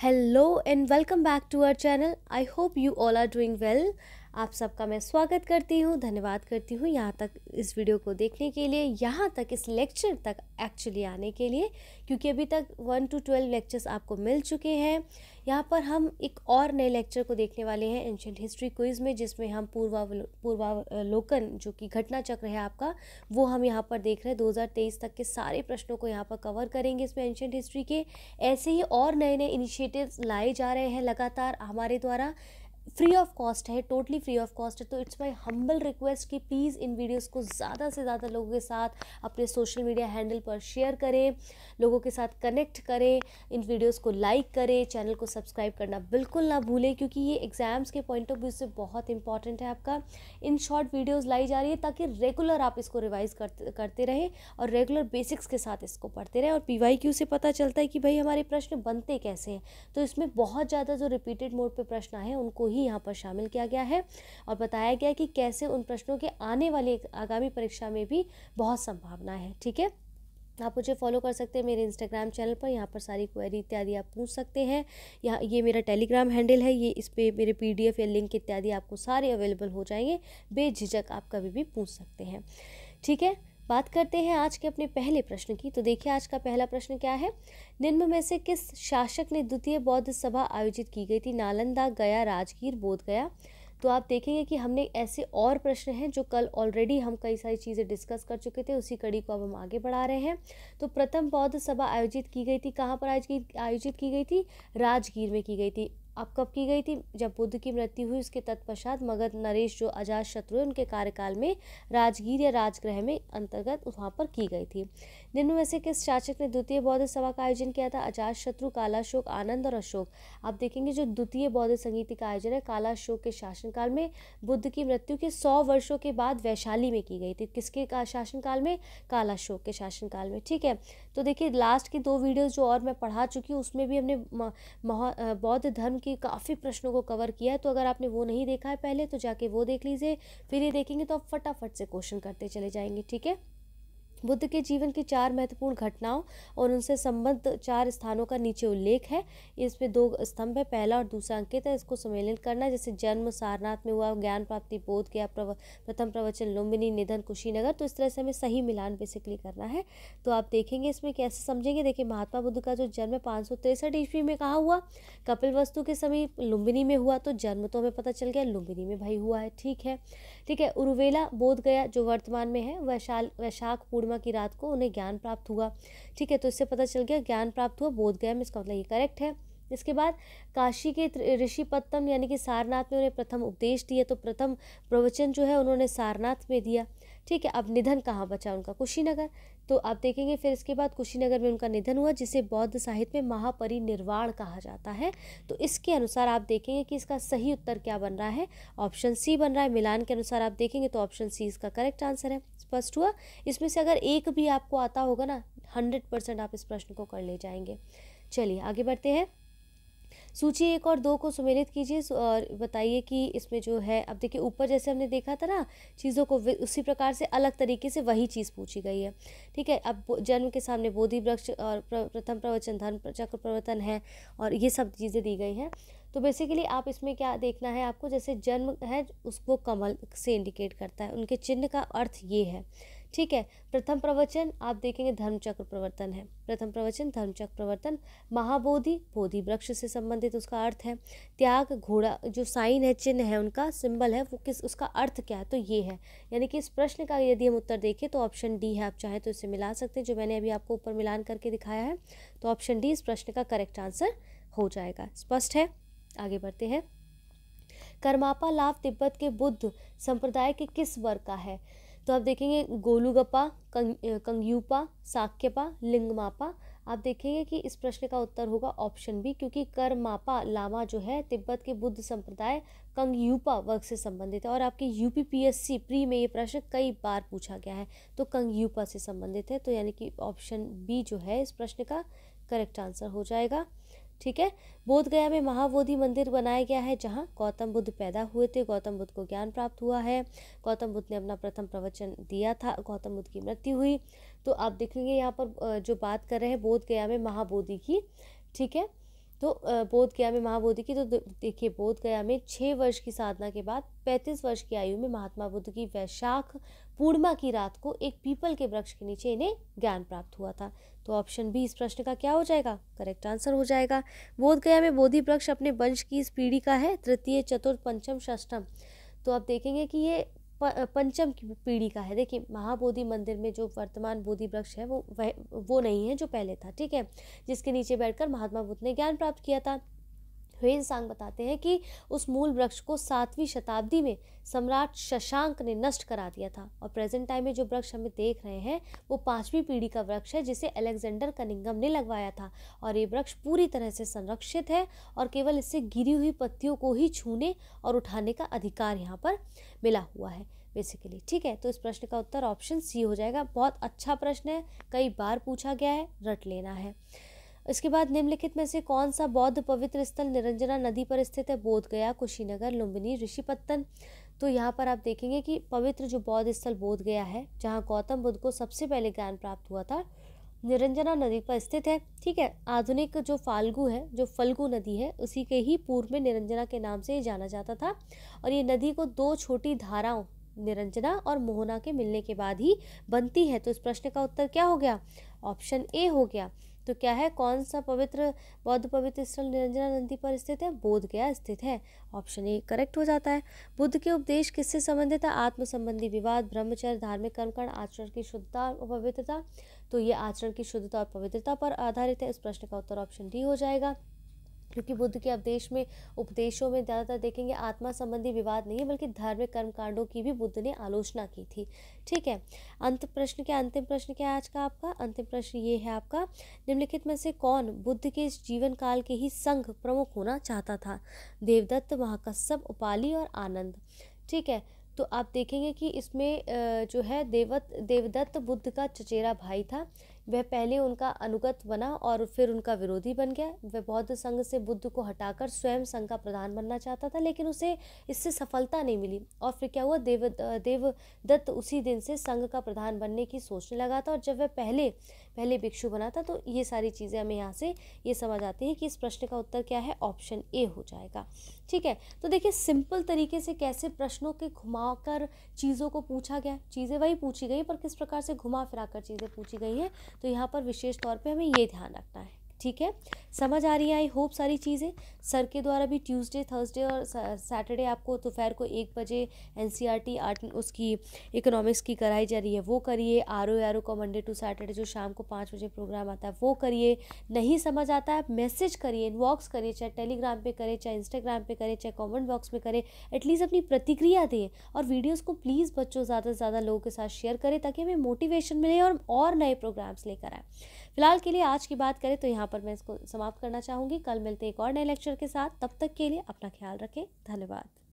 hello and welcome back to our channel i hope you all are doing well आप सबका मैं स्वागत करती हूँ धन्यवाद करती हूँ यहाँ तक इस वीडियो को देखने के लिए यहाँ तक इस लेक्चर तक एक्चुअली आने के लिए क्योंकि अभी तक वन टू ट्वेल्व लेक्चर्स आपको मिल चुके हैं यहाँ पर हम एक और नए लेक्चर को देखने वाले हैं एंशंट हिस्ट्री क्विज़ में जिसमें हम पूर्वा पूर्वावलोकन जो कि घटना चक्र है आपका वो हम यहाँ पर देख रहे हैं 2023 तक के सारे प्रश्नों को यहाँ पर कवर करेंगे इसमें एंशंट हिस्ट्री के ऐसे ही और नए नए इनिशिएटिव्स लाए जा रहे हैं लगातार हमारे द्वारा फ्री ऑफ कॉस्ट है टोटली फ्री ऑफ कॉस्ट है तो इट्स माई हम्बल रिक्वेस्ट कि प्लीज़ इन वीडियोज़ को ज़्यादा से ज़्यादा लोगों के साथ अपने सोशल मीडिया हैंडल पर शेयर करें लोगों के साथ कनेक्ट करें इन वीडियोज़ को लाइक करें चैनल को सब्सक्राइब करना बिल्कुल ना भूलें क्योंकि ये एग्ज़ाम्स के पॉइंट ऑफ व्यू से बहुत इंपॉर्टेंट है आपका इन शॉर्ट वीडियोज़ लाई जा रही है ताकि रेगुलर आप इसको रिवाइज करते करते रहें और रेगुलर बेसिक्स के साथ इसको पढ़ते रहें और पी वाई से पता चलता है कि भाई हमारे प्रश्न बनते कैसे हैं तो इसमें बहुत ज़्यादा जो रिपीटेड मोड पर प्रश्न आए हैं उनको ही ही यहाँ पर शामिल किया गया है और बताया गया कि कैसे उन प्रश्नों के आने वाली आगामी परीक्षा में भी बहुत संभावना है ठीक है आप मुझे फॉलो कर सकते हैं मेरे इंस्टाग्राम चैनल पर यहाँ पर सारी क्वेरी इत्यादि आप पूछ सकते हैं यहाँ ये मेरा टेलीग्राम हैंडल है ये इस पर मेरे पीडीएफ या लिंक इत्यादि आपको सारे अवेलेबल हो जाएंगे बेझिझक आप कभी भी पूछ सकते हैं ठीक है बात करते हैं आज के अपने पहले प्रश्न की तो देखिए आज का पहला प्रश्न क्या है निम्न में से किस शासक ने द्वितीय बौद्ध सभा आयोजित की गई थी नालंदा गया राजगीर बोध गया तो आप देखेंगे कि हमने ऐसे और प्रश्न हैं जो कल ऑलरेडी हम कई सारी चीज़ें डिस्कस कर चुके थे उसी कड़ी को अब हम आगे बढ़ा रहे हैं तो प्रथम बौद्ध सभा आयोजित की गई थी कहाँ पर आयोजित आयोजित की गई थी राजगीर में की गई थी अब कब की गई थी जब बुद्ध की मृत्यु हुई उसके तत्पश्चात मगध नरेश जो अजात शत्रु उनके कार्यकाल में राजगीर या राजगृह में अंतर्गत वहाँ पर की गई थी निम्न में से किस शासक ने द्वितीय बौद्ध सभा का आयोजन किया था अजात शत्रु कालाशोक आनंद और अशोक आप देखेंगे जो द्वितीय बौद्ध संगीति का आयोजन है कालाशोक के शासनकाल में बुद्ध की मृत्यु के सौ वर्षों के बाद वैशाली में की गई थी किसके का शासनकाल में कालाशोक के शासनकाल में ठीक है तो देखिए लास्ट की दो वीडियोज़ जो और मैं पढ़ा चुकी हूँ उसमें भी हमने बौद्ध धर्म कि काफ़ी प्रश्नों को कवर किया है तो अगर आपने वो नहीं देखा है पहले तो जाके वो देख लीजिए फिर ये देखेंगे तो आप फटाफट से क्वेश्चन करते चले जाएंगे ठीक है बुद्ध के जीवन की चार महत्वपूर्ण घटनाओं और उनसे संबद्ध चार स्थानों का नीचे उल्लेख है इसमें दो स्तंभ है पहला और दूसरा अंकित है इसको सम्मिलित करना जैसे जन्म सारनाथ में हुआ ज्ञान प्राप्ति बोध गया प्रव, प्रथम प्रवचन लुम्बिनी निधन कुशीनगर तो इस तरह से हमें सही मिलान बेसिकली करना है तो आप देखेंगे इसमें कैसे समझेंगे देखिए महात्मा बुद्ध का जो जन्म पाँच सौ ईस्वी में कहाँ हुआ कपिल वस्तु के समीप लुम्बिनी में हुआ तो जन्म तो हमें पता चल गया लुम्बिनी में भाई हुआ है ठीक है ठीक है उर्वेला बोध गया जो वर्तमान में है वैशाल वैशाख पूर्णिमा की रात को उन्हें ज्ञान प्राप्त हुआ ठीक है तो इससे पता चल गया ज्ञान प्राप्त हुआ बोध गया में इसका मतलब ये करेक्ट है इसके बाद काशी के ऋषि पत्तम यानी कि सारनाथ में उन्हें प्रथम उपदेश दिया तो प्रथम प्रवचन जो है उन्होंने सारनाथ में दिया ठीक है अब निधन कहाँ बचा उनका कुशीनगर तो आप देखेंगे फिर इसके बाद कुशीनगर में उनका निधन हुआ जिसे बौद्ध साहित्य में महापरिनिर्वाण कहा जाता है तो इसके अनुसार आप देखेंगे कि इसका सही उत्तर क्या बन रहा है ऑप्शन सी बन रहा है मिलान के अनुसार आप देखेंगे तो ऑप्शन सी इसका करेक्ट आंसर है स्पष्ट हुआ इसमें से अगर एक भी आपको आता होगा ना हंड्रेड परसेंट आप इस प्रश्न को कर ले जाएंगे चलिए आगे बढ़ते हैं सूची एक और दो को सुमेलित कीजिए और बताइए कि इसमें जो है अब देखिए ऊपर जैसे हमने देखा था ना चीज़ों को उसी प्रकार से अलग तरीके से वही चीज़ पूछी गई है ठीक है अब जन्म के सामने बोधि वृक्ष और प्रथम प्रवचन धर्म चक्र प्रवर्तन है और ये सब चीज़ें दी गई हैं तो बेसिकली आप इसमें क्या देखना है आपको जैसे जन्म है उसको कमल से इंडिकेट करता है उनके चिन्ह का अर्थ ये है ठीक है प्रथम प्रवचन आप देखेंगे धर्मचक्र प्रवर्तन है प्रथम प्रवचन धर्मचक्र प्रवर्तन महाबोधि बोधि वृक्ष से संबंधित उसका अर्थ है त्याग घोड़ा जो साइन है चिन्ह है उनका सिंबल है वो किस उसका अर्थ क्या है तो ये है यानी कि इस प्रश्न का यदि हम उत्तर देखें तो ऑप्शन डी है आप चाहें तो इसे मिला सकते हैं जो मैंने अभी आपको ऊपर मिलान करके दिखाया है तो ऑप्शन डी इस प्रश्न का करेक्ट आंसर हो जाएगा स्पष्ट है आगे बढ़ते हैं कर्मापा लाभ तिब्बत के बुद्ध संप्रदाय के किस वर्ग का है तो आप देखेंगे गोलूगप्पा कंग कंगयूपा साक्यपा लिंगमापा आप देखेंगे कि इस प्रश्न का उत्तर होगा ऑप्शन बी क्योंकि करमापा लामा जो है तिब्बत के बुद्ध संप्रदाय कंगयूपा वर्ग से संबंधित है और आपके यूपीपीएससी प्री में ये प्रश्न कई बार पूछा गया है तो कंगयूपा से संबंधित है तो यानी कि ऑप्शन बी जो है इस प्रश्न का करेक्ट आंसर हो जाएगा ठीक है बोधगया में महाबोधि मंदिर बनाया गया है जहाँ गौतम बुद्ध पैदा हुए थे गौतम बुद्ध को ज्ञान प्राप्त हुआ है गौतम बुद्ध ने अपना प्रथम प्रवचन दिया था गौतम बुद्ध की मृत्यु हुई तो आप देखेंगे यहाँ पर जो बात कर रहे हैं बोधगया में महाबोधि की ठीक है तो बोधगया में महाबोधि की तो देखिए बोधगया में छः वर्ष की साधना के बाद पैंतीस वर्ष की आयु में महात्मा बुद्ध की वैशाख पूर्णिमा की रात को एक पीपल के वृक्ष के नीचे इन्हें ज्ञान प्राप्त हुआ था तो ऑप्शन बी इस प्रश्न का क्या हो जाएगा करेक्ट आंसर हो जाएगा बोध गया में बोधि वृक्ष अपने वंश की इस पीढ़ी का है तृतीय चतुर्थ पंचम षष्ठम तो आप देखेंगे कि ये पंचम की पीढ़ी का है देखिए महाबोधि मंदिर में जो वर्तमान बोधि वृक्ष है वो वह वो नहीं है जो पहले था ठीक है जिसके नीचे बैठकर महात्मा बुद्ध ने ज्ञान प्राप्त किया था हुएनसांग बताते हैं कि उस मूल वृक्ष को सातवीं शताब्दी में सम्राट शशांक ने नष्ट करा दिया था और प्रेजेंट टाइम में जो वृक्ष हमें देख रहे हैं वो पाँचवीं पीढ़ी का वृक्ष है जिसे अलेक्जेंडर कनिंगम ने लगवाया था और ये वृक्ष पूरी तरह से संरक्षित है और केवल इससे गिरी हुई पत्तियों को ही छूने और उठाने का अधिकार यहाँ पर मिला हुआ है बेसिकली ठीक है तो इस प्रश्न का उत्तर ऑप्शन सी हो जाएगा बहुत अच्छा प्रश्न है कई बार पूछा गया है रट लेना है इसके बाद निम्नलिखित में से कौन सा बौद्ध पवित्र स्थल निरंजना नदी पर स्थित है बोधगया कुशीनगर लुम्बिनी ऋषिपत्तन तो यहाँ पर आप देखेंगे कि पवित्र जो बौद्ध स्थल बोध गया है जहाँ गौतम बुद्ध को सबसे पहले ज्ञान प्राप्त हुआ था निरंजना नदी पर स्थित है ठीक है आधुनिक जो फाल्गु है जो फल्गु नदी है उसी के ही पूर्व में निरंजना के नाम से ये जाना जाता था और ये नदी को दो छोटी धाराओं निरंजना और मोहना के मिलने के बाद ही बनती है तो इस प्रश्न का उत्तर क्या हो गया ऑप्शन ए हो गया तो क्या है कौन सा पवित्र बौद्ध पवित्र स्थल निरंजना नदी पर स्थित है बोध गया स्थित है ऑप्शन ए करेक्ट हो जाता है बुद्ध के उपदेश किससे संबंधित है आत्म संबंधी विवाद ब्रह्मचर्य धार्मिक कर्मकांड आचरण की शुद्धता और पवित्रता तो ये आचरण की शुद्धता और पवित्रता पर आधारित है इस प्रश्न का उत्तर ऑप्शन डी हो जाएगा क्योंकि बुद्ध के उपदेश में उपदेशों में ज़्यादातर देखेंगे आत्मा संबंधी विवाद नहीं है बल्कि धार्मिक कर्मकांडों की भी बुद्ध ने आलोचना की थी ठीक है अंत प्रश्न क्या अंतिम प्रश्न क्या है आज का आपका अंतिम प्रश्न ये है आपका निम्नलिखित में से कौन बुद्ध के जीवन काल के ही संघ प्रमुख होना चाहता था देवदत्त महाकश्यप उपाली और आनंद ठीक है तो आप देखेंगे कि इसमें जो है देवत देवदत्त बुद्ध का चचेरा भाई था वह पहले उनका अनुगत बना और फिर उनका विरोधी बन गया वह बौद्ध संघ से बुद्ध को हटाकर स्वयं संघ का प्रधान बनना चाहता था लेकिन उसे इससे सफलता नहीं मिली और फिर क्या हुआ देव देवदत्त उसी दिन से संघ का प्रधान बनने की सोचने लगा था और जब वह पहले पहले भिक्षु बना था तो ये सारी चीज़ें हमें यहाँ से ये समझ आती है कि इस प्रश्न का उत्तर क्या है ऑप्शन ए हो जाएगा ठीक है तो देखिए सिंपल तरीके से कैसे प्रश्नों के घुमा कर चीज़ों को पूछा गया चीज़ें वही पूछी गई पर किस प्रकार से घुमा फिरा कर चीज़ें पूछी गई हैं तो यहाँ पर विशेष तौर पर हमें ये ध्यान रखना है ठीक है समझ आ रही है आई होप सारी चीज़ें सर के द्वारा भी ट्यूसडे थर्सडे और सैटरडे आपको दोपहर को एक बजे N C R T art उसकी इकोनॉमिक्स की कराई जा रही है वो करिए आर ओ आर ओ का मंडे टू सैटरडे जो शाम को पाँच बजे प्रोग्राम आता है वो करिए नहीं समझ आता है मैसेज करिए इनबॉक्स करिए चाहे टेलीग्राम पर करें चाहे इंस्टाग्राम पर करें चाहे कॉमेंट बॉक्स में करें एटलीस्ट अपनी प्रतिक्रिया दें और वीडियोज़ को प्लीज़ बच्चों ज़्यादा से ज़्यादा लोगों के साथ शेयर करें ताकि हमें मोटिवेशन मिले और, और नए प्रोग्राम्स लेकर आए फिलहाल के लिए आज की बात करें तो यहाँ पर मैं इसको समाप्त करना चाहूँगी कल मिलते एक और नए लेक्चर के साथ तब तक के लिए अपना ख्याल रखें धन्यवाद